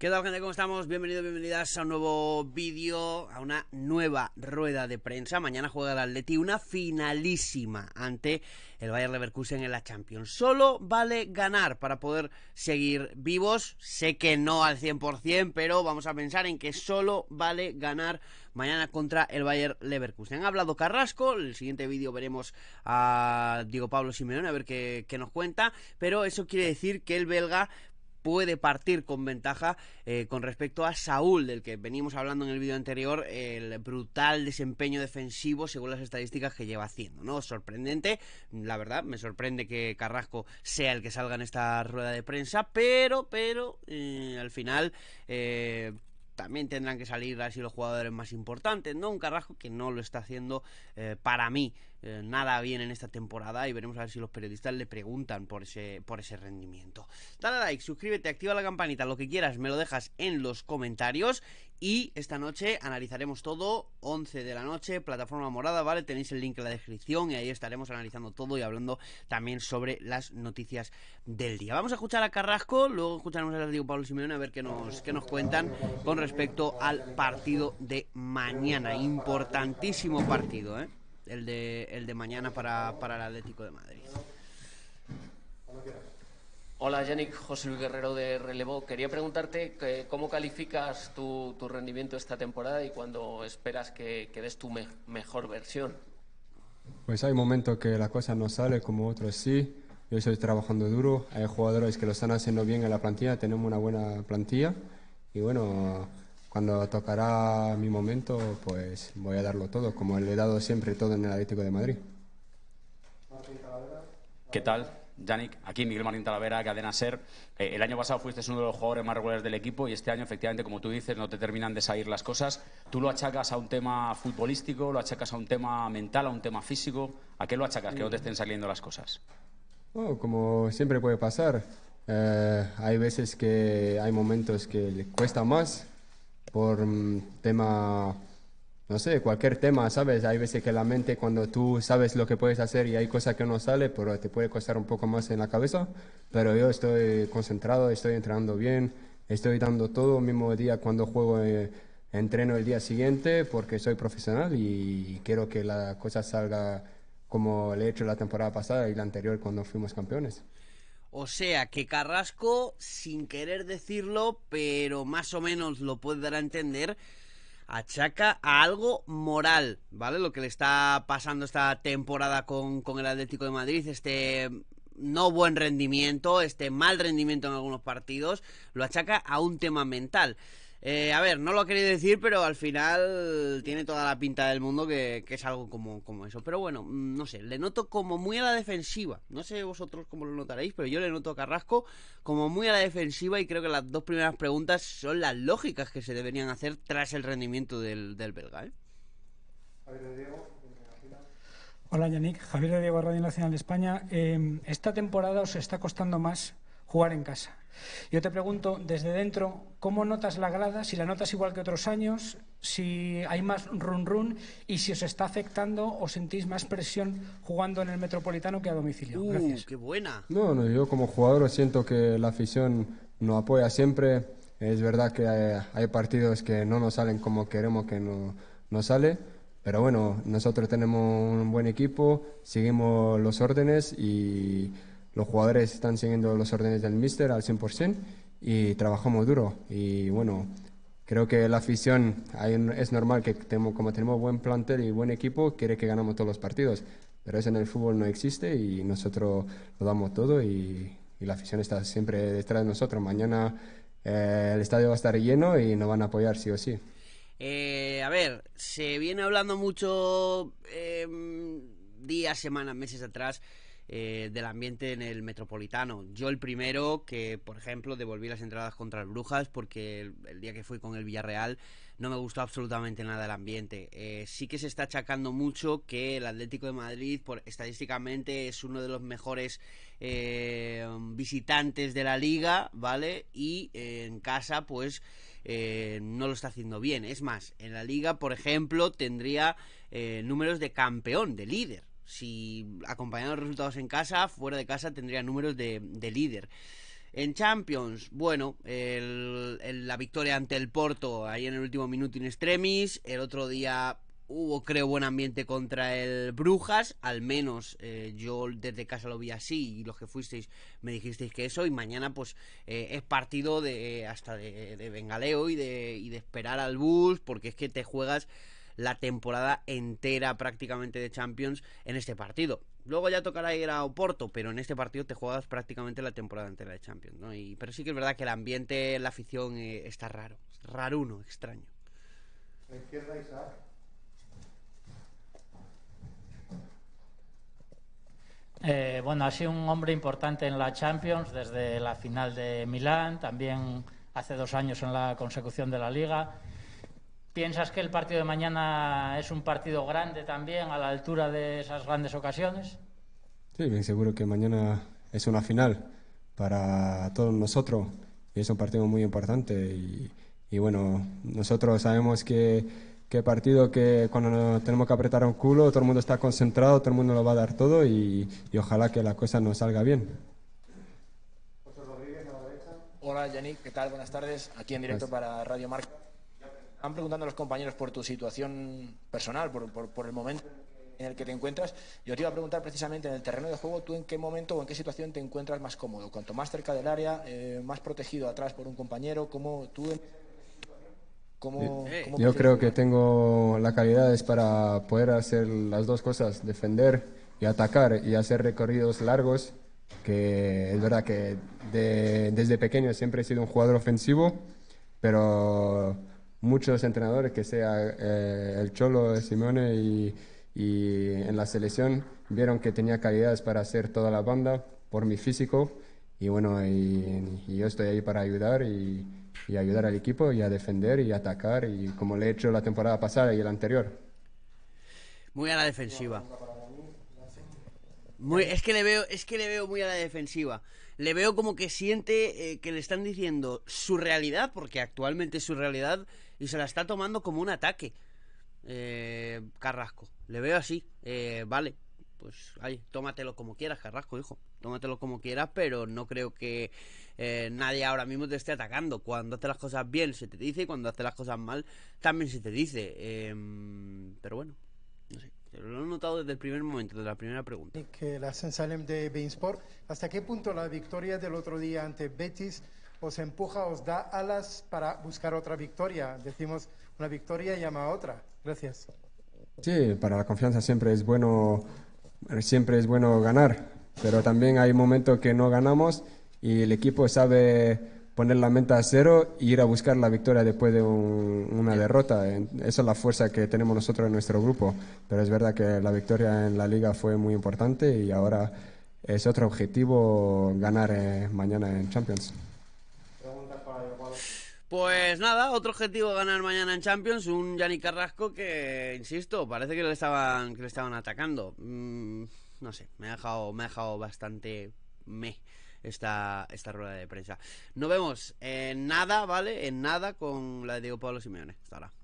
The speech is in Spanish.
¿Qué tal gente? ¿Cómo estamos? Bienvenidos, bienvenidas a un nuevo vídeo, a una nueva rueda de prensa. Mañana juega el Atleti una finalísima ante el Bayern Leverkusen en la Champions. Solo vale ganar para poder seguir vivos. Sé que no al 100%, pero vamos a pensar en que solo vale ganar mañana contra el Bayern Leverkusen. Ha hablado Carrasco, en el siguiente vídeo veremos a Diego Pablo Simeone a ver qué nos cuenta, pero eso quiere decir que el belga puede partir con ventaja eh, con respecto a Saúl, del que venimos hablando en el vídeo anterior, el brutal desempeño defensivo según las estadísticas que lleva haciendo, ¿no? Sorprendente, la verdad, me sorprende que Carrasco sea el que salga en esta rueda de prensa, pero, pero, eh, al final, eh, también tendrán que salir así los jugadores más importantes, ¿no? Un Carrasco que no lo está haciendo eh, para mí eh, nada bien en esta temporada y veremos a ver si los periodistas le preguntan por ese, por ese rendimiento. Dale like, suscríbete, activa la campanita, lo que quieras, me lo dejas en los comentarios y esta noche analizaremos todo, 11 de la noche, plataforma morada, ¿vale? Tenéis el link en la descripción y ahí estaremos analizando todo y hablando también sobre las noticias del día. Vamos a escuchar a Carrasco, luego escucharemos a Diego Pablo Simeone a ver qué nos, qué nos cuentan con respecto al partido de mañana. Importantísimo partido, ¿eh? El de, el de mañana para, para el Atlético de Madrid. Hola, Yannick, José Luis Guerrero de Relevo. Quería preguntarte eh, cómo calificas tu, tu, rendimiento esta temporada y cuándo esperas que, que, des tu mejor versión. Pues hay momentos que la cosa no sale, como otros sí. Yo estoy trabajando duro, hay jugadores que lo están haciendo bien en la plantilla, tenemos una buena plantilla y bueno, cuando tocará mi momento, pues voy a darlo todo, como le he dado siempre todo en el Atlético de Madrid. ¿Qué tal? Yannick, aquí Miguel Marín Talavera, Cadena Ser. Eh, el año pasado fuiste uno de los jugadores más regulares del equipo y este año, efectivamente, como tú dices, no te terminan de salir las cosas. ¿Tú lo achacas a un tema futbolístico, lo achacas a un tema mental, a un tema físico? ¿A qué lo achacas que no te estén saliendo las cosas? como siempre puede pasar. Eh, hay veces que hay momentos que le cuesta más por mm, tema no sé, cualquier tema, ¿sabes? Hay veces que la mente cuando tú sabes lo que puedes hacer y hay cosas que no sale, pero te puede costar un poco más en la cabeza, pero yo estoy concentrado, estoy entrenando bien, estoy dando todo el mismo día cuando juego, eh, entreno el día siguiente porque soy profesional y quiero que la cosa salga como le he hecho la temporada pasada y la anterior cuando fuimos campeones. O sea que Carrasco, sin querer decirlo, pero más o menos lo puede dar a entender, achaca a algo moral, ¿vale? Lo que le está pasando esta temporada con, con el Atlético de Madrid, este no buen rendimiento, este mal rendimiento en algunos partidos, lo achaca a un tema mental. Eh, a ver, no lo querido decir, pero al final tiene toda la pinta del mundo que, es algo como, como, eso. Pero bueno, mm, no sé, le noto como muy a la defensiva. No sé vosotros cómo lo notaréis, pero yo le noto a Carrasco como muy a la defensiva y creo que las dos primeras preguntas son las lógicas que se deberían hacer tras el rendimiento del, del belga. ¿eh? Hola Yannick, Javier de Diego, Radio Nacional de España. Eh, esta temporada os está costando más jugar en casa. Yo te pregunto desde dentro, ¿cómo notas la grada? Si la notas igual que otros años, si hay más run run y si os está afectando o sentís más presión jugando en el Metropolitano que a domicilio. Uh, Gracias. ¡Qué buena! No, no, yo como jugador siento que la afición nos apoya siempre. Es verdad que hay, partidos que no nos salen como queremos que nos no sale, pero bueno, nosotros tenemos un buen equipo, seguimos los órdenes y los jugadores están siguiendo los órdenes del míster al 100% y trabajamos duro. Y bueno, creo que la afición, es normal que tenemos, como tenemos buen plantel y buen equipo, quiere que ganamos todos los partidos. Pero eso en el fútbol no existe y nosotros lo damos todo y, y la afición está siempre detrás de nosotros. Mañana eh, el estadio va a estar lleno y nos van a apoyar sí o sí. Eh, a ver, se viene hablando mucho em, días, semanas, meses atrás eh, del ambiente en el Metropolitano. Yo el primero que, por ejemplo, devolví las entradas contra el Brujas porque el, día que fui con el Villarreal no me gustó absolutamente nada el ambiente. Eh, sí que se está achacando mucho que el Atlético de Madrid, por, estadísticamente, es uno de los mejores eh, visitantes de la liga, ¿vale? Y en casa, pues, no lo está haciendo bien. Es más, en la liga, por ejemplo, tendría números de campeón, de líder. Si acompañando los resultados en casa, fuera de casa tendría números de, líder. En Champions, bueno, el, la victoria ante el Porto ahí en el último minuto en extremis. El otro día hubo, creo, buen ambiente contra el Brujas. Al menos eh, yo desde casa lo vi así y los que fuisteis me dijisteis que eso. Y mañana, pues, eh, es partido de hasta de, bengaleo y de, y de esperar al bus porque es que te juegas la temporada entera prácticamente de Champions en este partido. Luego ya tocará ir a Oporto, pero en este partido te juegas prácticamente la temporada entera de Champions, pero sí que es verdad que el ambiente, la afición eh, está raro, raro uno, extraño. La izquierda, Isaac. Eh, bueno, ha sido un hombre importante en la Champions desde la final de Milán, también hace dos años en la consecución de la Liga ¿Piensas que el partido de mañana es un partido grande también, a la altura de esas grandes ocasiones? Sí, bien seguro que mañana es una final para todos nosotros y es un partido muy importante. Y, bueno, nosotros sabemos que, partido que cuando tenemos que apretar un culo, todo el mundo está concentrado, todo el mundo lo va a dar todo y, ojalá que la cosa nos salga bien. Hola, Yannick, ¿qué tal? Buenas tardes. Aquí en directo para Radio Marca. Están preguntando a los compañeros por tu situación personal, por, el momento en el que te encuentras. Yo te iba a preguntar precisamente en el terreno de juego, ¿tú en qué momento o en qué situación te encuentras más cómodo? ¿Cuanto más cerca del área, eh, más protegido atrás por un compañero? ¿Cómo tú.? Yo creo que tengo la calidad para poder hacer las dos cosas, defender y atacar y hacer recorridos largos, que es verdad que desde pequeño siempre he sido un jugador ofensivo, pero muchos entrenadores, que sea eh, el Cholo, Simone y, y, en la selección, vieron que tenía calidades para hacer toda la banda por mi físico. Y bueno, y yo estoy ahí para ayudar y, y, ayudar al equipo y a defender y atacar, y como le he hecho la temporada pasada y el anterior. Muy a la defensiva. Muy, es que le veo, es que le veo muy a la defensiva le veo como que siente eh, que le están diciendo su realidad, porque actualmente es su realidad, y se la está tomando como un ataque. Eh, Carrasco, le veo así, eh, vale, pues ay, tómatelo como quieras, Carrasco, hijo. Tómatelo como quieras, pero no creo que nadie ahora mismo te esté atacando. Cuando hace las cosas bien se te dice y cuando hace las cosas mal también se te dice. Em, pero bueno, lo he notado desde el primer momento, desde la primera pregunta. Que la Sensalem de Beansport, ¿hasta qué punto la victoria del otro día ante Betis os empuja, os da alas para buscar otra victoria? Decimos, una victoria llama a otra. Gracias. Sí, para la confianza siempre es bueno, siempre es bueno ganar, pero también hay momentos que no ganamos y el equipo sabe poner la mente a cero e ir a buscar la victoria después de una derrota. Esa es la fuerza que tenemos nosotros en nuestro grupo. Pero es verdad que la victoria en la liga fue muy importante y ahora es otro objetivo ganar eh, mañana en Champions. Pues nada, otro objetivo ganar mañana en Champions, un Yanni Carrasco que, insisto, parece que le estaban, que le estaban atacando. Mm, no sé, me ha dejado, me ha dejado bastante me esta, esta rueda de prensa. no vemos en nada, ¿vale? En nada con la de Diego Pablo Simeone. Hasta